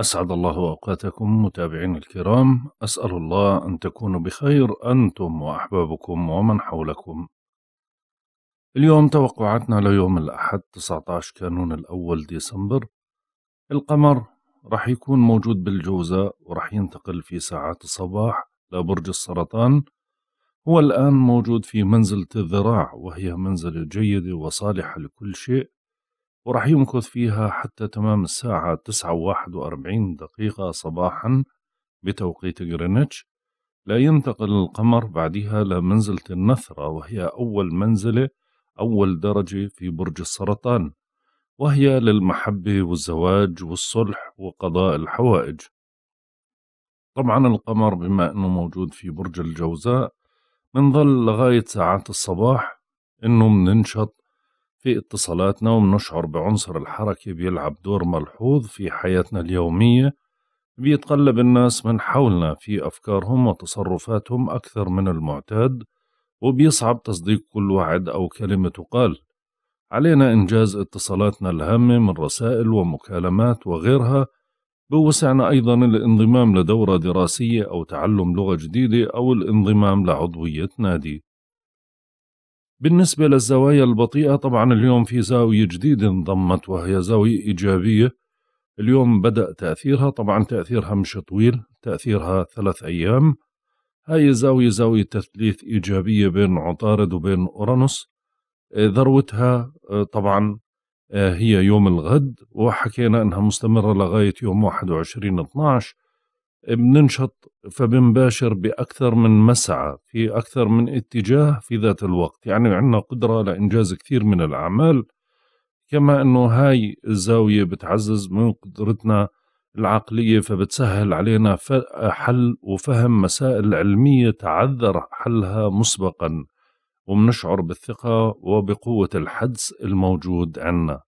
أسعد الله أوقاتكم متابعين الكرام أسأل الله أن تكونوا بخير أنتم وأحبابكم ومن حولكم اليوم توقعاتنا ليوم الأحد 19 كانون الأول ديسمبر القمر رح يكون موجود بالجوزاء ورح ينتقل في ساعات الصباح لبرج السرطان هو الآن موجود في منزلة الذراع وهي منزلة جيدة وصالحة لكل شيء وراح يمكث فيها حتى تمام الساعة تسعة وواحد وأربعين دقيقة صباحا بتوقيت غرينتش لا ينتقل القمر بعدها لمنزلة النثرة وهي أول منزلة أول درجة في برج السرطان وهي للمحبة والزواج والصلح وقضاء الحوائج طبعا القمر بما أنه موجود في برج الجوزاء منظل لغاية ساعات الصباح أنه مننشط في اتصالاتنا وبنشعر بعنصر الحركة بيلعب دور ملحوظ في حياتنا اليومية بيتقلب الناس من حولنا في أفكارهم وتصرفاتهم أكثر من المعتاد وبيصعب تصديق كل وعد أو كلمة تقال علينا إنجاز اتصالاتنا الهامة من رسائل ومكالمات وغيرها بوسعنا أيضا الانضمام لدورة دراسية أو تعلم لغة جديدة أو الانضمام لعضوية نادي بالنسبة للزوايا البطيئة طبعا اليوم في زاوية جديدة انضمت وهي زاوية إيجابية اليوم بدأ تأثيرها طبعا تأثيرها مش طويل تأثيرها ثلاث أيام هاي الزاوية زاوية تثليث إيجابية بين عطارد وبين أورانوس آه، ذروتها آه، طبعا آه، هي يوم الغد وحكينا أنها مستمرة لغاية يوم 21 12 بننشط فبنباشر بأكثر من مسعى في أكثر من اتجاه في ذات الوقت يعني عندنا قدرة لإنجاز كثير من الأعمال كما أنه هاي الزاوية بتعزز من قدرتنا العقلية فبتسهل علينا حل وفهم مسائل علمية تعذر حلها مسبقا ومنشعر بالثقة وبقوة الحدس الموجود عنا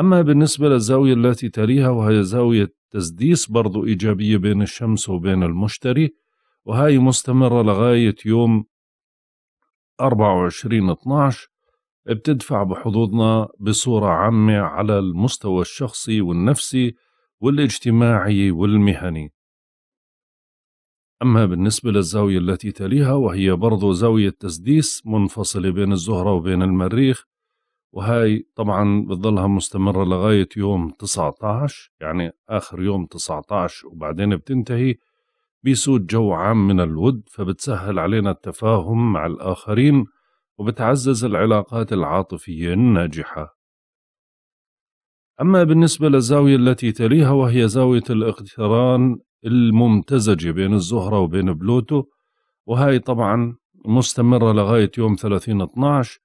أما بالنسبة للزاوية التي تليها وهي زاوية تسديس برضو إيجابية بين الشمس وبين المشتري وهاي مستمرة لغاية يوم 24 12 بتدفع بحظوظنا بصورة عامة على المستوى الشخصي والنفسي والاجتماعي والمهني أما بالنسبة للزاوية التي تليها وهي برضو زاوية تسديس منفصلة بين الزهرة وبين المريخ وهاي طبعا بتضلها مستمرة لغاية يوم 19 يعني آخر يوم 19 وبعدين بتنتهي بيسود جو عام من الود فبتسهل علينا التفاهم مع الآخرين وبتعزز العلاقات العاطفية الناجحة أما بالنسبة للزاوية التي تليها وهي زاوية الاقتران الممتزجة بين الزهرة وبين بلوتو وهي طبعا مستمرة لغاية يوم 30 12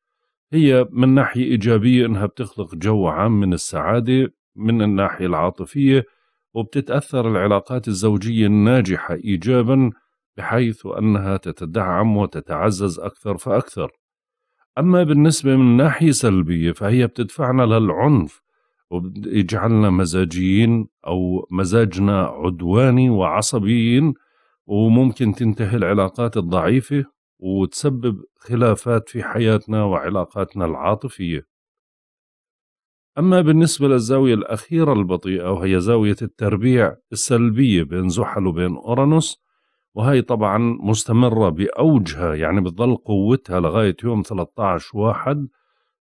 هي من ناحية إيجابية إنها بتخلق جو عام من السعادة من الناحية العاطفية وبتتأثر العلاقات الزوجية الناجحة إيجابا بحيث أنها تتدعم وتتعزز أكثر فأكثر أما بالنسبة من ناحية سلبية فهي بتدفعنا للعنف ويجعلنا مزاجيين أو مزاجنا عدواني وعصبيين وممكن تنتهي العلاقات الضعيفة وتسبب خلافات في حياتنا وعلاقاتنا العاطفية أما بالنسبة للزاوية الأخيرة البطيئة وهي زاوية التربيع السلبية بين زحل وبين أورانوس وهي طبعا مستمرة بأوجها يعني بتظل قوتها لغاية يوم 13 واحد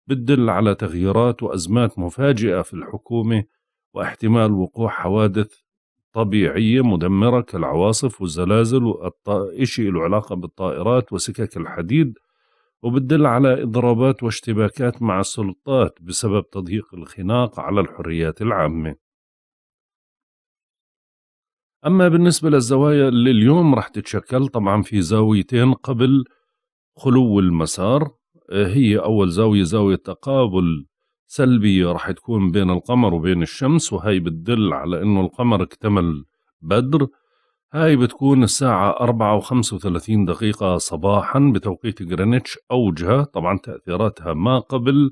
بتدل على تغييرات وأزمات مفاجئة في الحكومة واحتمال وقوع حوادث طبيعية مدمرة كالعواصف والزلازل إشي له علاقة بالطائرات وسكك الحديد وبتدل على إضرابات واشتباكات مع السلطات بسبب تضييق الخناق على الحريات العامة أما بالنسبة للزوايا اللي اليوم رح تتشكل طبعا في زاويتين قبل خلو المسار آه، هي أول زاوية زاوية تقابل سلبية رح تكون بين القمر وبين الشمس وهي بتدل على أنه القمر اكتمل بدر هاي بتكون الساعة أربعة وخمسة وثلاثين دقيقة صباحا بتوقيت جرينتش أوجها طبعا تأثيراتها ما قبل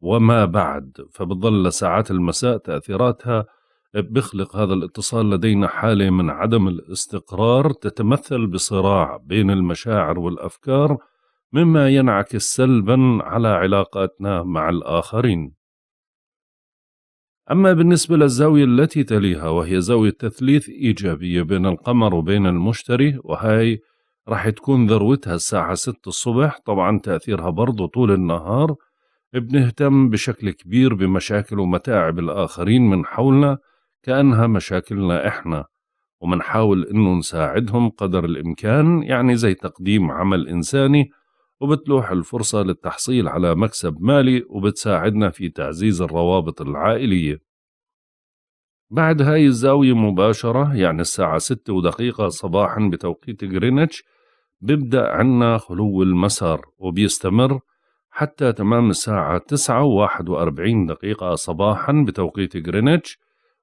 وما بعد فبتظل لساعات المساء تأثيراتها بخلق هذا الاتصال لدينا حالة من عدم الاستقرار تتمثل بصراع بين المشاعر والأفكار مما ينعكس سلبا على علاقاتنا مع الآخرين أما بالنسبة للزاوية التي تليها وهي زاوية تثليث إيجابية بين القمر وبين المشتري وهي راح تكون ذروتها الساعة 6 الصبح طبعا تأثيرها برضو طول النهار بنهتم بشكل كبير بمشاكل ومتاعب الآخرين من حولنا كأنها مشاكلنا إحنا ومنحاول إنه نساعدهم قدر الإمكان يعني زي تقديم عمل إنساني وبتلوح الفرصة للتحصيل على مكسب مالي وبتساعدنا في تعزيز الروابط العائلية بعد هاي الزاوية مباشرة يعني الساعة ستة ودقيقة صباحا بتوقيت غرينتش بيبدأ عنا خلو المسار وبيستمر حتى تمام الساعة تسعة وواحد وأربعين دقيقة صباحا بتوقيت غرينتش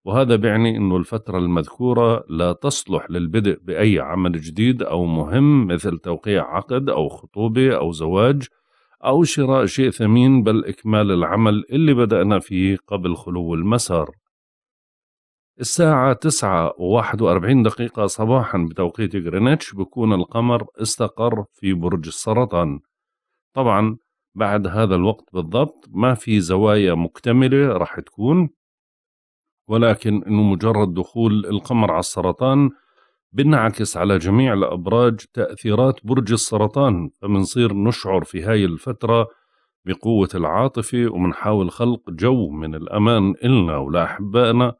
وهذا بيعني أنه الفترة المذكورة لا تصلح للبدء بأي عمل جديد أو مهم مثل توقيع عقد أو خطوبة أو زواج أو شراء شيء ثمين بل إكمال العمل اللي بدأنا فيه قبل خلو المسار الساعة تسعة و وأربعين دقيقة صباحا بتوقيت غرينتش بكون القمر استقر في برج السرطان طبعا بعد هذا الوقت بالضبط ما في زوايا مكتملة راح تكون ولكن أنه مجرد دخول القمر على السرطان بنعكس على جميع الأبراج تأثيرات برج السرطان فبنصير نشعر في هاي الفترة بقوة العاطفة ومنحاول خلق جو من الأمان إلنا ولأحبائنا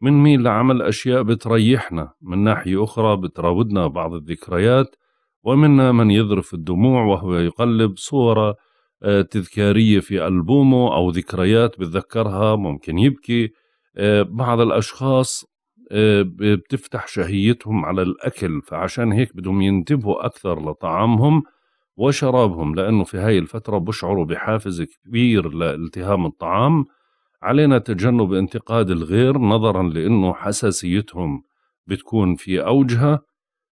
من مين لعمل أشياء بتريحنا من ناحية أخرى بتراودنا بعض الذكريات ومنا من يذرف الدموع وهو يقلب صورة آه، تذكارية في ألبومه أو ذكريات بتذكرها ممكن يبكي آه، بعض الأشخاص آه، بتفتح شهيتهم على الأكل فعشان هيك بدهم ينتبهوا أكثر لطعامهم وشرابهم لأنه في هاي الفترة بشعروا بحافز كبير لالتهام الطعام علينا تجنب انتقاد الغير نظرا لأنه حساسيتهم بتكون في أوجها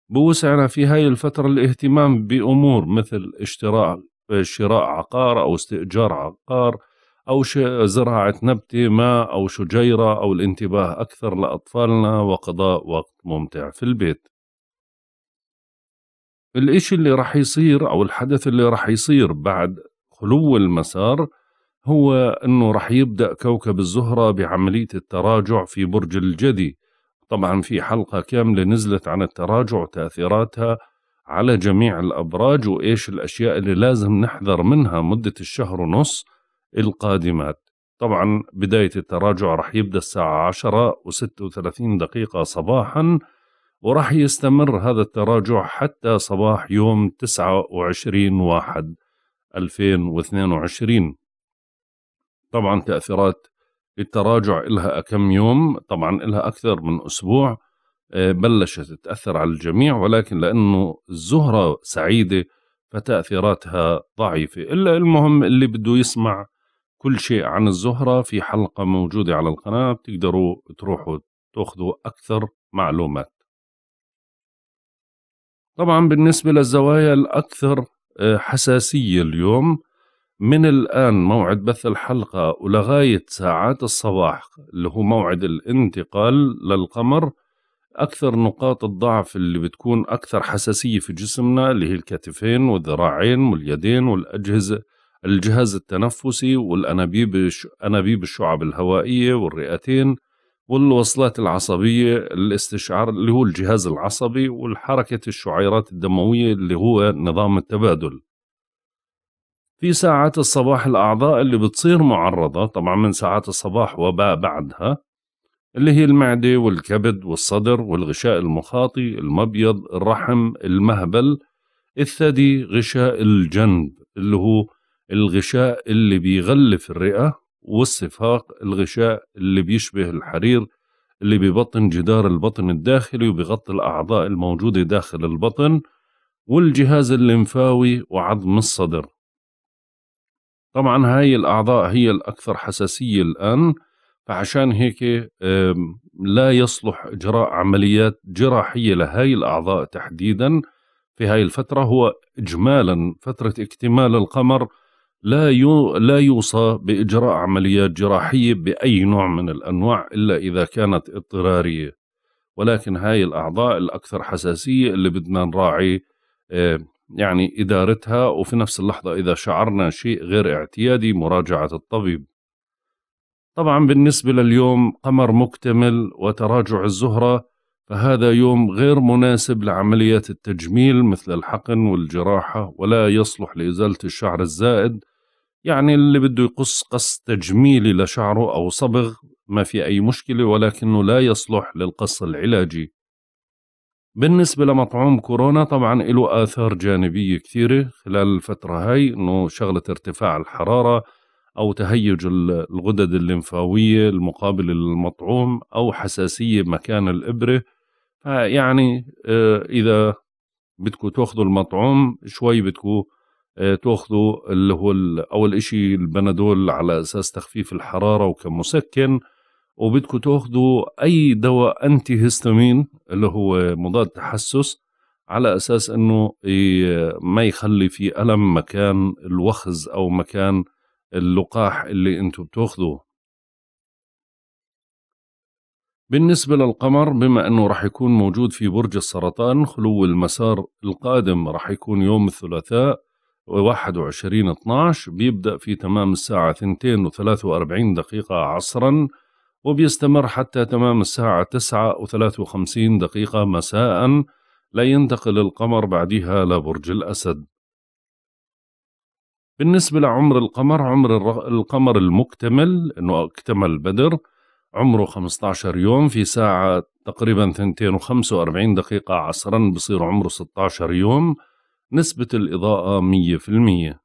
بوسعنا في هاي الفترة الاهتمام بأمور مثل اشتراء شراء عقار أو استئجار عقار أو زراعة نبتة ما أو شجيرة أو الانتباه أكثر لأطفالنا وقضاء وقت ممتع في البيت الإشي اللي رح يصير أو الحدث اللي رح يصير بعد خلو المسار هو أنه رح يبدأ كوكب الزهرة بعملية التراجع في برج الجدي طبعا في حلقة كاملة نزلت عن التراجع وتأثيراتها على جميع الأبراج وإيش الأشياء اللي لازم نحذر منها مدة الشهر ونص القادمات طبعا بداية التراجع رح يبدأ الساعة 10 و36 دقيقة صباحا ورح يستمر هذا التراجع حتى صباح يوم 29 واحد 2022 طبعا تأثيرات التراجع إلها كم يوم طبعا إلها أكثر من أسبوع آه، بلشت تأثر على الجميع ولكن لأنه الزهرة سعيدة فتأثيراتها ضعيفة إلا المهم اللي بده يسمع كل شيء عن الزهرة في حلقة موجودة على القناة بتقدروا تروحوا تاخذوا أكثر معلومات طبعا بالنسبة للزوايا الأكثر آه، حساسية اليوم من الآن موعد بث الحلقة ولغاية ساعات الصباح اللي هو موعد الانتقال للقمر أكثر نقاط الضعف اللي بتكون أكثر حساسية في جسمنا اللي هي الكتفين والذراعين واليدين والأجهزة الجهاز التنفسي والأنابيب أنابيب الشعب الهوائية والرئتين والوصلات العصبية الاستشعار اللي هو الجهاز العصبي والحركة الشعيرات الدموية اللي هو نظام التبادل في ساعات الصباح الأعضاء اللي بتصير معرضة طبعا من ساعات الصباح وما بعدها اللي هي المعدة والكبد والصدر والغشاء المخاطي المبيض الرحم المهبل الثدي غشاء الجنب اللي هو الغشاء اللي بيغلف الرئة والصفاق الغشاء اللي بيشبه الحرير اللي ببطن جدار البطن الداخلي وبغطي الأعضاء الموجودة داخل البطن والجهاز الليمفاوي وعظم الصدر طبعا هاي الأعضاء هي الأكثر حساسية الآن فعشان هيك لا يصلح إجراء عمليات جراحية لهاي الأعضاء تحديدا في هاي الفترة هو إجمالا فترة اكتمال القمر لا يو لا يوصى باجراء عمليات جراحيه باي نوع من الانواع الا اذا كانت اضطراريه ولكن هاي الاعضاء الاكثر حساسيه اللي بدنا نراعي آه، يعني ادارتها وفي نفس اللحظه اذا شعرنا شيء غير اعتيادي مراجعه الطبيب طبعا بالنسبه لليوم قمر مكتمل وتراجع الزهره فهذا يوم غير مناسب لعمليات التجميل مثل الحقن والجراحه ولا يصلح لازاله الشعر الزائد يعني اللي بده يقص قص تجميلي لشعره أو صبغ ما في أي مشكلة ولكنه لا يصلح للقص العلاجي بالنسبة لمطعوم كورونا طبعا له آثار جانبية كثيرة خلال الفترة هاي إنه شغلة ارتفاع الحرارة أو تهيج الغدد الليمفاوية المقابلة للمطعوم أو حساسية مكان الإبرة يعني إذا بدكم تاخذوا المطعوم شوي بدكم آه، تاخذوا اللي هو اول شيء البنادول على اساس تخفيف الحراره وكمسكن وبدكم تاخذوا اي دواء انتي هيستامين اللي هو مضاد تحسس على اساس انه ما يخلي في الم مكان الوخز او مكان اللقاح اللي انتم بتاخذوه بالنسبة للقمر بما أنه راح يكون موجود في برج السرطان خلو المسار القادم راح يكون يوم الثلاثاء 21 12 بيبدأ في تمام الساعة 2 و43 دقيقة عصرا وبيستمر حتى تمام الساعة 9 و53 دقيقة مساء لا ينتقل القمر بعدها لبرج الأسد بالنسبة لعمر القمر عمر القمر المكتمل أنه اكتمل بدر عمره 15 يوم في ساعة تقريبا 2 و45 دقيقة عصرا بصير عمره 16 يوم نسبة الإضاءة 100%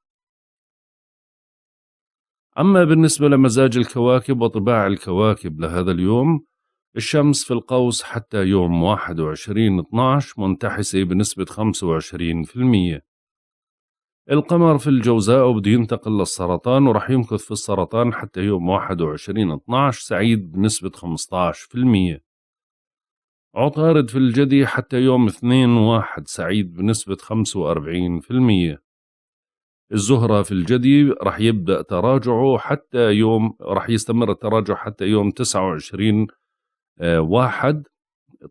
أما بالنسبة لمزاج الكواكب وطباع الكواكب لهذا اليوم الشمس في القوس حتى يوم 21 12 منتحسة بنسبة 25% القمر في الجوزاء وبده ينتقل للسرطان ورح يمكث في السرطان حتى يوم 21 12 سعيد بنسبة 15% عطارد في الجدي حتى يوم اثنين واحد سعيد بنسبة 45% الزهرة في الجدي رح يبدأ تراجعه حتى يوم رح يستمر التراجع حتى يوم 29 آه، واحد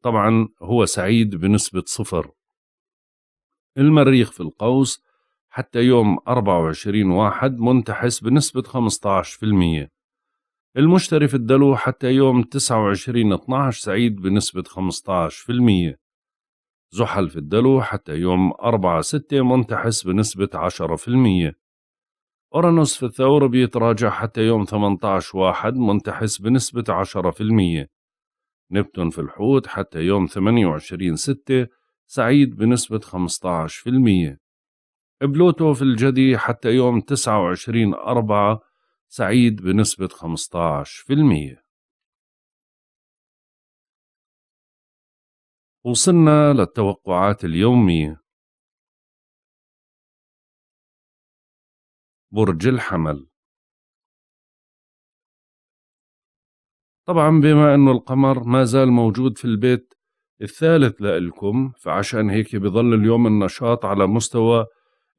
طبعا هو سعيد بنسبة صفر المريخ في القوس حتى يوم 24 واحد منتحس بنسبة 15% المشتري في الدلو حتى يوم 29 12 سعيد بنسبة 15% زحل في الدلو حتى يوم 4 6 منتحس بنسبة 10% أورانوس في الثور بيتراجع حتى يوم 18 1 منتحس بنسبة 10% نبتون في الحوت حتى يوم 28 6 سعيد بنسبة 15% بلوتو في الجدي حتى يوم 29 4 سعيد بنسبة 15% وصلنا للتوقعات اليومية برج الحمل طبعا بما أنه القمر ما زال موجود في البيت الثالث لإلكم فعشان هيك بظل اليوم النشاط على مستوى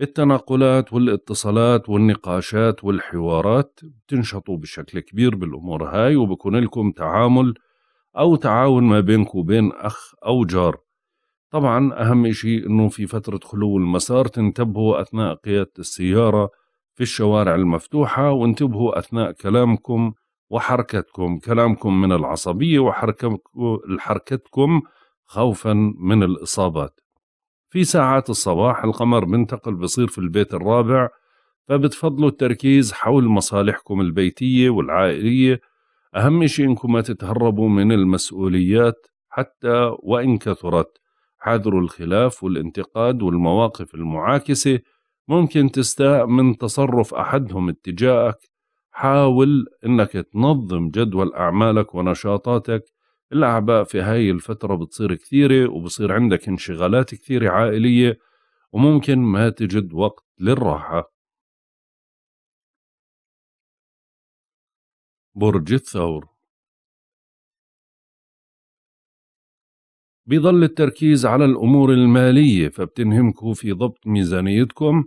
التناقلات والاتصالات والنقاشات والحوارات بتنشطوا بشكل كبير بالأمور هاي وبكون لكم تعامل أو تعاون ما بينك وبين أخ أو جار طبعا أهم شيء أنه في فترة خلو المسار تنتبهوا أثناء قيادة السيارة في الشوارع المفتوحة وانتبهوا أثناء كلامكم وحركتكم كلامكم من العصبية وحركتكم خوفا من الإصابات في ساعات الصباح القمر بنتقل بصير في البيت الرابع فبتفضلوا التركيز حول مصالحكم البيتية والعائلية أهم شيء إنكم ما تتهربوا من المسؤوليات حتى وإن كثرت حذروا الخلاف والانتقاد والمواقف المعاكسة ممكن تستاء من تصرف أحدهم اتجاهك حاول أنك تنظم جدول أعمالك ونشاطاتك الأعباء في هاي الفترة بتصير كثيرة وبصير عندك انشغالات كثيرة عائلية وممكن ما تجد وقت للراحة برج الثور بيظل التركيز على الأمور المالية فبتنهمكوا في ضبط ميزانيتكم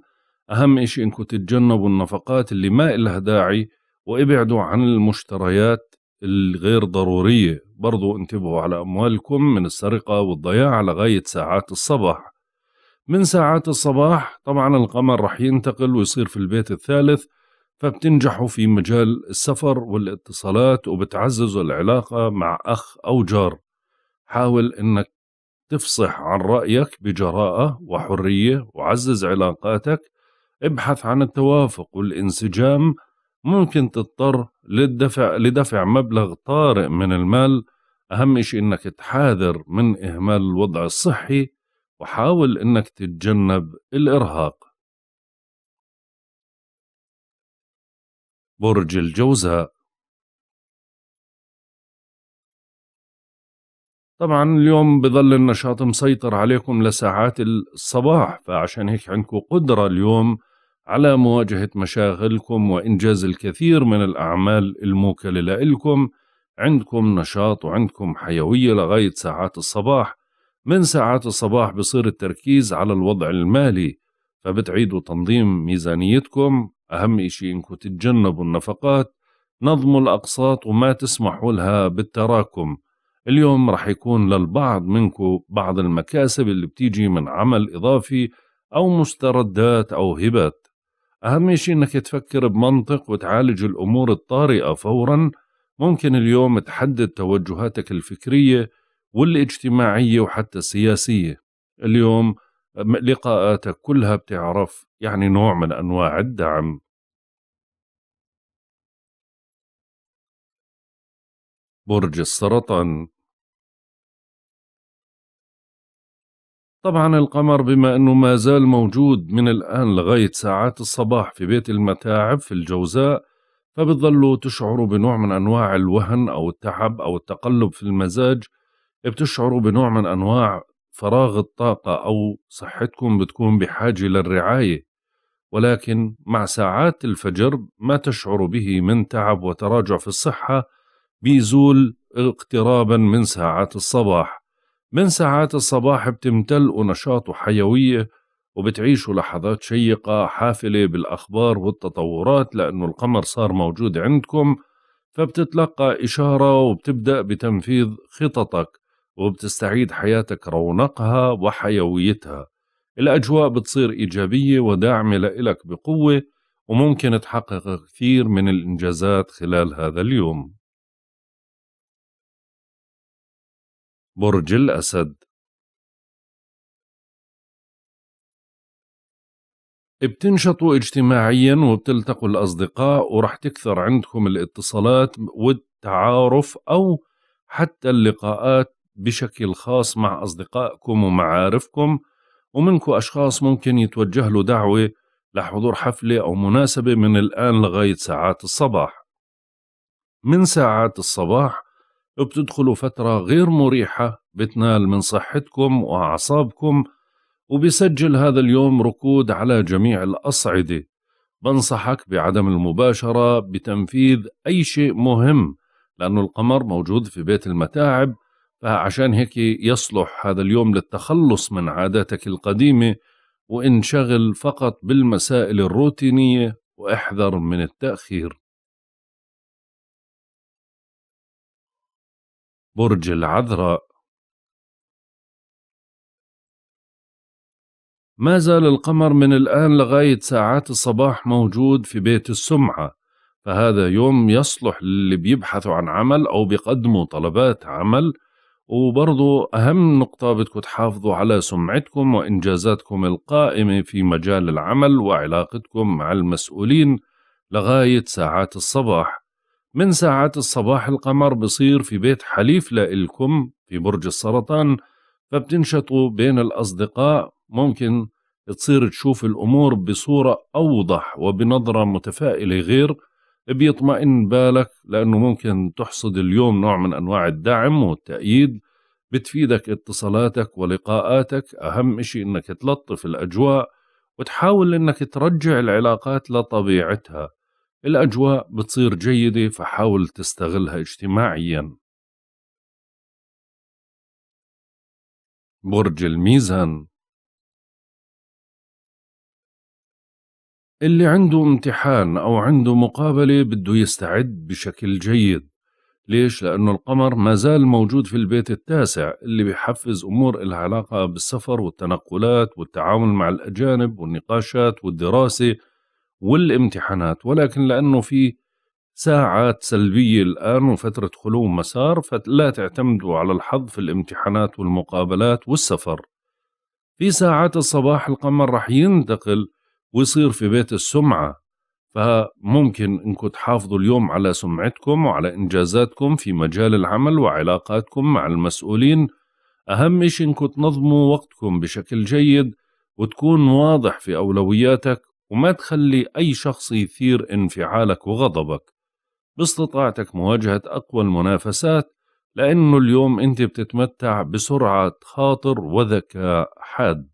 أهم إشي إنكم تتجنبوا النفقات اللي ما إلها داعي وابعدوا عن المشتريات الغير ضرورية برضو انتبهوا على أموالكم من السرقة والضياع لغاية ساعات الصباح من ساعات الصباح طبعا القمر رح ينتقل ويصير في البيت الثالث فبتنجحوا في مجال السفر والاتصالات وبتعززوا العلاقة مع أخ أو جار حاول أنك تفصح عن رأيك بجراءة وحرية وعزز علاقاتك ابحث عن التوافق والانسجام ممكن تضطر للدفع لدفع مبلغ طارئ من المال أهم شيء إنك تحاذر من إهمال الوضع الصحي وحاول إنك تتجنب الإرهاق برج الجوزاء طبعا اليوم بظل النشاط مسيطر عليكم لساعات الصباح فعشان هيك عندكم قدرة اليوم على مواجهة مشاغلكم وإنجاز الكثير من الأعمال الموكلة لإلكم عندكم نشاط وعندكم حيوية لغاية ساعات الصباح من ساعات الصباح بصير التركيز على الوضع المالي فبتعيدوا تنظيم ميزانيتكم أهم إشي إنكم تتجنبوا النفقات نظموا الأقساط وما تسمحوا لها بالتراكم اليوم رح يكون للبعض منكم بعض المكاسب اللي بتيجي من عمل إضافي أو مستردات أو هبات أهم شيء إنك تفكر بمنطق وتعالج الأمور الطارئة فورا ممكن اليوم تحدد توجهاتك الفكرية والاجتماعية وحتى السياسية اليوم لقاءاتك كلها بتعرف يعني نوع من أنواع الدعم برج السرطان طبعا القمر بما أنه ما زال موجود من الآن لغاية ساعات الصباح في بيت المتاعب في الجوزاء فبتظلوا تشعروا بنوع من أنواع الوهن أو التعب أو التقلب في المزاج بتشعروا بنوع من أنواع فراغ الطاقة أو صحتكم بتكون بحاجة للرعاية ولكن مع ساعات الفجر ما تشعر به من تعب وتراجع في الصحة بيزول اقترابا من ساعات الصباح من ساعات الصباح بتمتلئوا نشاط وحيوية وبتعيشوا لحظات شيقة حافلة بالأخبار والتطورات لأنه القمر صار موجود عندكم فبتتلقى إشارة وبتبدأ بتنفيذ خططك وبتستعيد حياتك رونقها وحيويتها الأجواء بتصير إيجابية وداعمة لإلك بقوة وممكن تحقق كثير من الإنجازات خلال هذا اليوم برج الأسد بتنشطوا اجتماعيا وبتلتقوا الأصدقاء ورح تكثر عندكم الاتصالات والتعارف أو حتى اللقاءات بشكل خاص مع أصدقائكم ومعارفكم ومنكم أشخاص ممكن يتوجه له دعوة لحضور حفلة أو مناسبة من الآن لغاية ساعات الصباح من ساعات الصباح بتدخلوا فترة غير مريحة بتنال من صحتكم وأعصابكم وبسجل هذا اليوم ركود على جميع الأصعدة بنصحك بعدم المباشرة بتنفيذ أي شيء مهم لأنه القمر موجود في بيت المتاعب فعشان هيك يصلح هذا اليوم للتخلص من عاداتك القديمة وانشغل فقط بالمسائل الروتينية واحذر من التأخير برج العذراء ما زال القمر من الآن لغاية ساعات الصباح موجود في بيت السمعة فهذا يوم يصلح للي بيبحثوا عن عمل أو بيقدموا طلبات عمل وبرضو أهم نقطة بدكم تحافظوا على سمعتكم وإنجازاتكم القائمة في مجال العمل وعلاقتكم مع المسؤولين لغاية ساعات الصباح من ساعات الصباح القمر بصير في بيت حليف لإلكم في برج السرطان فبتنشطوا بين الأصدقاء ممكن تصير تشوف الأمور بصورة أوضح وبنظرة متفائلة غير بيطمئن بالك لأنه ممكن تحصد اليوم نوع من أنواع الدعم والتأييد بتفيدك اتصالاتك ولقاءاتك أهم إشي إنك تلطف الأجواء وتحاول إنك ترجع العلاقات لطبيعتها الأجواء بتصير جيدة فحاول تستغلها اجتماعيا برج الميزان اللي عنده امتحان أو عنده مقابلة بده يستعد بشكل جيد ليش؟ لأنه القمر ما زال موجود في البيت التاسع اللي بيحفز أمور العلاقة بالسفر والتنقلات والتعامل مع الأجانب والنقاشات والدراسة والامتحانات ولكن لأنه في ساعات سلبية الآن وفترة خلو مسار فلا تعتمدوا على الحظ في الامتحانات والمقابلات والسفر في ساعات الصباح القمر رح ينتقل ويصير في بيت السمعة فممكن انكم تحافظوا اليوم على سمعتكم وعلى انجازاتكم في مجال العمل وعلاقاتكم مع المسؤولين اهم شيء انكم تنظموا وقتكم بشكل جيد وتكون واضح في اولوياتك وما تخلي أي شخص يثير انفعالك وغضبك باستطاعتك مواجهة أقوى المنافسات لأنه اليوم أنت بتتمتع بسرعة خاطر وذكاء حاد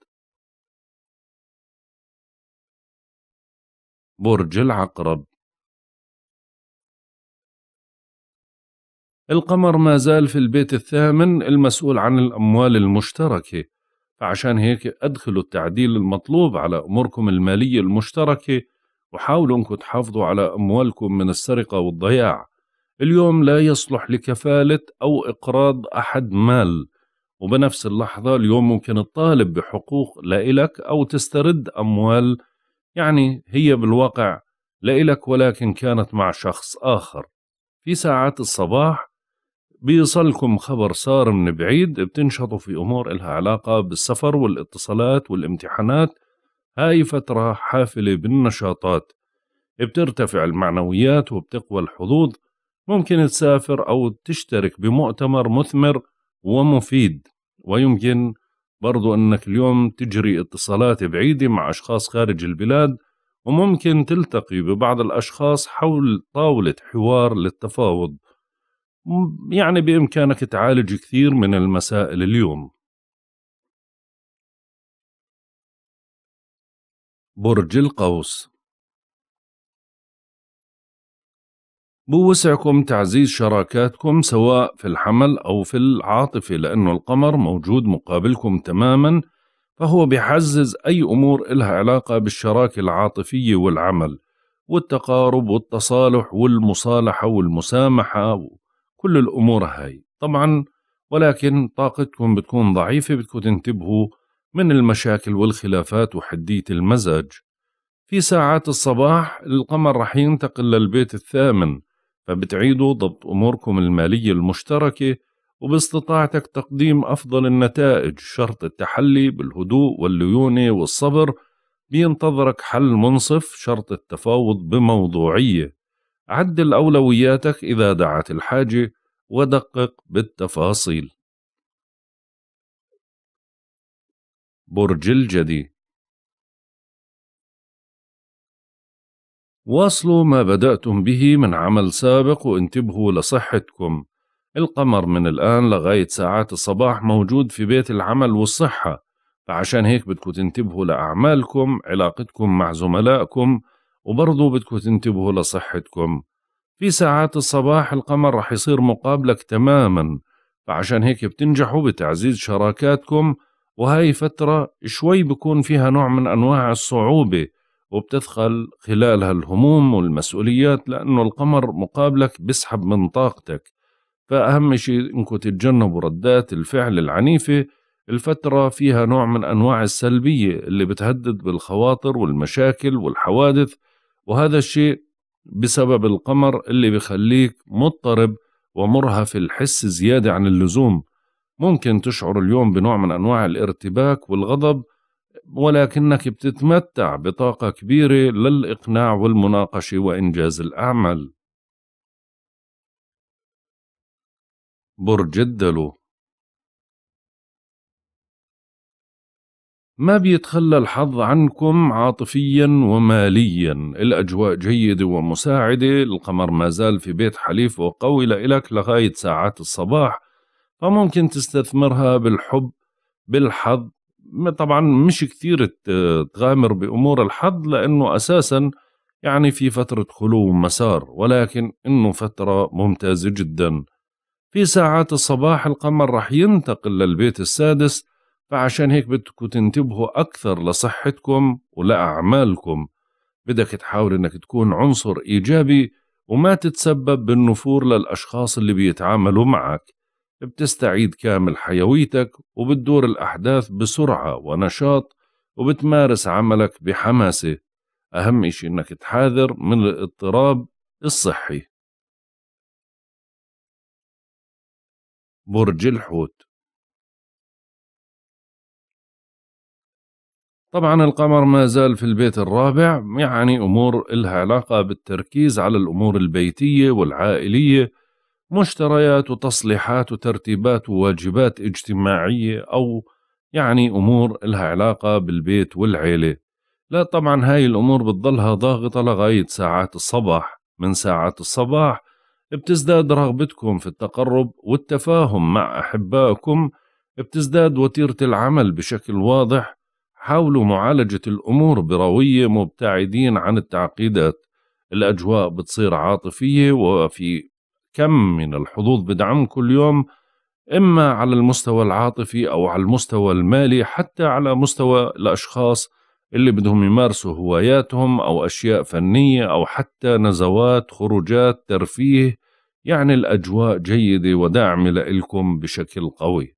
برج العقرب القمر ما زال في البيت الثامن المسؤول عن الأموال المشتركة فعشان هيك أدخلوا التعديل المطلوب على أموركم المالية المشتركة وحاولوا أنكم تحافظوا على أموالكم من السرقة والضياع اليوم لا يصلح لكفالة أو إقراض أحد مال وبنفس اللحظة اليوم ممكن تطالب بحقوق لإلك أو تسترد أموال يعني هي بالواقع لإلك ولكن كانت مع شخص آخر في ساعات الصباح بيصلكم خبر صار من بعيد بتنشطوا في أمور إلها علاقة بالسفر والاتصالات والامتحانات هاي فترة حافلة بالنشاطات بترتفع المعنويات وبتقوى الحظوظ ممكن تسافر أو تشترك بمؤتمر مثمر ومفيد ويمكن برضو أنك اليوم تجري اتصالات بعيدة مع أشخاص خارج البلاد وممكن تلتقي ببعض الأشخاص حول طاولة حوار للتفاوض يعني بإمكانك تعالج كثير من المسائل اليوم برج القوس بوسعكم تعزيز شراكاتكم سواء في الحمل أو في العاطفة لأنه القمر موجود مقابلكم تماما فهو بيحزز أي أمور إلها علاقة بالشراكة العاطفية والعمل والتقارب والتصالح والمصالحة والمسامحة كل الأمور هاي طبعا ولكن طاقتكم بتكون ضعيفة بتكون تنتبهوا من المشاكل والخلافات وحدية المزاج في ساعات الصباح القمر رح ينتقل للبيت الثامن فبتعيدوا ضبط أموركم المالية المشتركة وباستطاعتك تقديم أفضل النتائج شرط التحلي بالهدوء والليونة والصبر بينتظرك حل منصف شرط التفاوض بموضوعية عدل أولوياتك إذا دعت الحاجة ودقق بالتفاصيل برج الجدي واصلوا ما بدأتم به من عمل سابق وانتبهوا لصحتكم القمر من الآن لغاية ساعات الصباح موجود في بيت العمل والصحة فعشان هيك بدكم تنتبهوا لأعمالكم علاقتكم مع زملائكم وبرضو بدكم تنتبهوا لصحتكم في ساعات الصباح القمر رح يصير مقابلك تماما فعشان هيك بتنجحوا بتعزيز شراكاتكم وهاي فترة شوي بكون فيها نوع من أنواع الصعوبة وبتدخل خلالها الهموم والمسؤوليات لأنه القمر مقابلك بسحب من طاقتك فأهم شيء إنكم تتجنبوا ردات الفعل العنيفة الفترة فيها نوع من أنواع السلبية اللي بتهدد بالخواطر والمشاكل والحوادث وهذا الشيء بسبب القمر اللي بخليك مضطرب ومرهف الحس زيادة عن اللزوم ممكن تشعر اليوم بنوع من أنواع الارتباك والغضب ولكنك بتتمتع بطاقة كبيرة للإقناع والمناقشة وإنجاز الأعمال برج الدلو ما بيتخلى الحظ عنكم عاطفيا وماليا الأجواء جيدة ومساعدة القمر ما زال في بيت حليفه قوي لإلك لغاية ساعات الصباح فممكن تستثمرها بالحب بالحظ طبعا مش كثير تغامر بأمور الحظ لأنه أساسا يعني في فترة خلو مسار ولكن إنه فترة ممتازة جدا في ساعات الصباح القمر رح ينتقل للبيت السادس فعشان هيك بدكم تنتبهوا أكثر لصحتكم ولأعمالكم بدك تحاول أنك تكون عنصر إيجابي وما تتسبب بالنفور للأشخاص اللي بيتعاملوا معك بتستعيد كامل حيويتك وبتدور الأحداث بسرعة ونشاط وبتمارس عملك بحماسة أهم إشي إنك تحاذر من الاضطراب الصحي برج الحوت طبعا القمر ما زال في البيت الرابع يعني أمور إلها علاقة بالتركيز على الأمور البيتية والعائلية مشتريات وتصليحات وترتيبات وواجبات اجتماعية أو يعني أمور إلها علاقة بالبيت والعيلة لا طبعا هاي الأمور بتضلها ضاغطة لغاية ساعات الصباح من ساعات الصباح بتزداد رغبتكم في التقرب والتفاهم مع أحبائكم بتزداد وتيرة العمل بشكل واضح حاولوا معالجة الأمور بروية مبتعدين عن التعقيدات الأجواء بتصير عاطفية وفي كم من الحظوظ بدعم كل يوم إما على المستوى العاطفي أو على المستوى المالي حتى على مستوى الأشخاص اللي بدهم يمارسوا هواياتهم أو أشياء فنية أو حتى نزوات خروجات ترفيه يعني الأجواء جيدة وداعمة لإلكم بشكل قوي